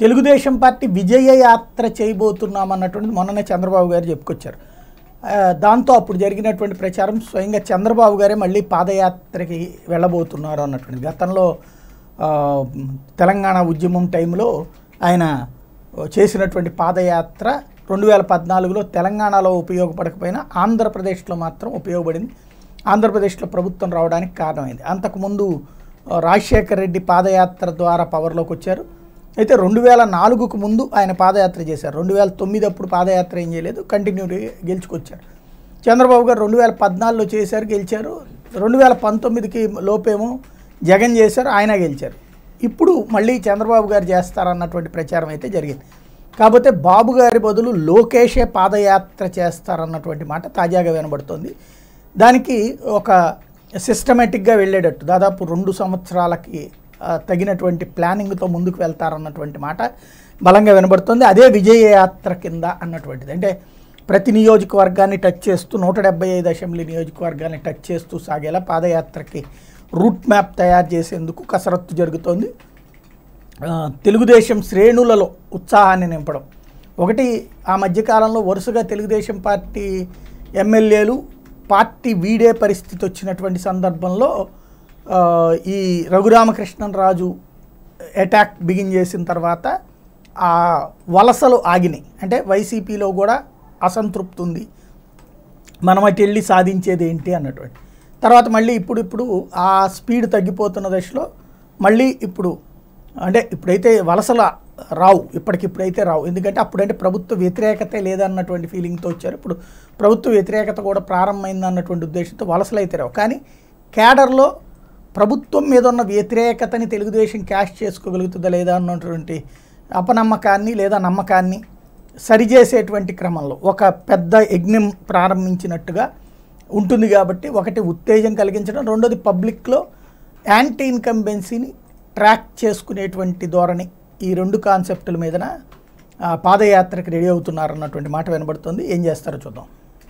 Telugu Desam party విజయ యాత్ర చేయబోతున్నామన్నటువంటిది మొన్ననే చంద్రబాబు గారు చెప్పుకొచ్చారు దాంతో అప్పుడు జరిగినటువంటి ప్రచారం స్వయంగా చంద్రబాబు గారే మళ్ళీ పాదయాత్రకి వెళ్ళబోతున్నారు అన్నటువంటిది గతంలో తెలంగాణ ఉద్యమం టైంలో ఆయన చేసినటువంటి పాదయాత్ర రెండు వేల పద్నాలుగులో తెలంగాణలో ఉపయోగపడకపోయినా ఆంధ్రప్రదేశ్లో మాత్రం ఉపయోగపడింది ఆంధ్రప్రదేశ్లో ప్రభుత్వం రావడానికి కారణమైంది అంతకుముందు రాజశేఖర రెడ్డి పాదయాత్ర ద్వారా పవర్లోకి వచ్చారు అయితే రెండు వేల నాలుగుకు ముందు ఆయన పాదయాత్ర చేశారు రెండు వేల తొమ్మిది అప్పుడు పాదయాత్ర ఏం చేయలేదు కంటిన్యూ గెలుచుకొచ్చారు చంద్రబాబు గారు రెండు వేల పద్నాలుగులో చేశారు గెలిచారు రెండు వేల పంతొమ్మిదికి లోపేమో జగన్ చేశారు ఆయన గెలిచారు ఇప్పుడు మళ్ళీ చంద్రబాబు గారు చేస్తారన్నటువంటి ప్రచారం అయితే జరిగింది కాకపోతే బాబు గారి బదులు లోకేషే పాదయాత్ర చేస్తారన్నటువంటి మాట తాజాగా వినబడుతుంది దానికి ఒక సిస్టమేటిక్గా వెళ్ళేటట్టు దాదాపు రెండు సంవత్సరాలకి తగినటువంటి ప్లానింగ్తో ముందుకు వెళ్తారన్నటువంటి మాట బలంగా వినబడుతుంది అదే విజయయాత్ర కింద అన్నటువంటిది అంటే ప్రతి నియోజకవర్గాన్ని టచ్ చేస్తూ నూట డెబ్బై ఐదు అసెంబ్లీ నియోజకవర్గాన్ని టచ్ చేస్తూ సాగేలా పాదయాత్రకి రూట్ మ్యాప్ తయారు చేసేందుకు కసరత్తు జరుగుతోంది తెలుగుదేశం శ్రేణులలో ఉత్సాహాన్ని నింపడం ఒకటి ఆ మధ్యకాలంలో వరుసగా తెలుగుదేశం పార్టీ ఎమ్మెల్యేలు పార్టీ వీడే పరిస్థితి వచ్చినటువంటి సందర్భంలో ఈ రఘురామకృష్ణన్ రాజు అటాక్ బిగిన్ చేసిన తర్వాత ఆ వలసలు ఆగినాయి అంటే వైసీపీలో కూడా అసంతృప్తి ఉంది మనం అటు వెళ్ళి సాధించేది ఏంటి అన్నటువంటి తర్వాత మళ్ళీ ఇప్పుడు ఇప్పుడు ఆ స్పీడ్ తగ్గిపోతున్న దశలో మళ్ళీ ఇప్పుడు అంటే ఇప్పుడైతే వలసల రావు ఇప్పటికిప్పుడైతే రావు ఎందుకంటే అప్పుడంటే ప్రభుత్వ వ్యతిరేకత లేదన్నటువంటి ఫీలింగ్తో వచ్చారు ఇప్పుడు ప్రభుత్వ వ్యతిరేకత కూడా ప్రారంభమైంది అన్నటువంటి ఉద్దేశంతో వలసలు అయితే రావు కానీ క్యాడర్లో ప్రభుత్వం మీద ఉన్న వ్యతిరేకతని తెలుగుదేశం క్యాష్ చేసుకోగలుగుతుందా లేదా అన్నటువంటి అపనమ్మకాన్ని లేదా నమ్మకాన్ని సరిచేసేటువంటి క్రమంలో ఒక పెద్ద యజ్ఞం ప్రారంభించినట్టుగా ఉంటుంది కాబట్టి ఒకటి ఉత్తేజం కలిగించడం రెండోది పబ్లిక్లో యాంటీ ఇన్కంబెన్సీని ట్రాక్ చేసుకునేటువంటి ధోరణి ఈ రెండు కాన్సెప్టుల మీదన పాదయాత్రకు రెడీ అవుతున్నారు అన్నటువంటి మాట వినబడుతుంది ఏం చేస్తారో చూద్దాం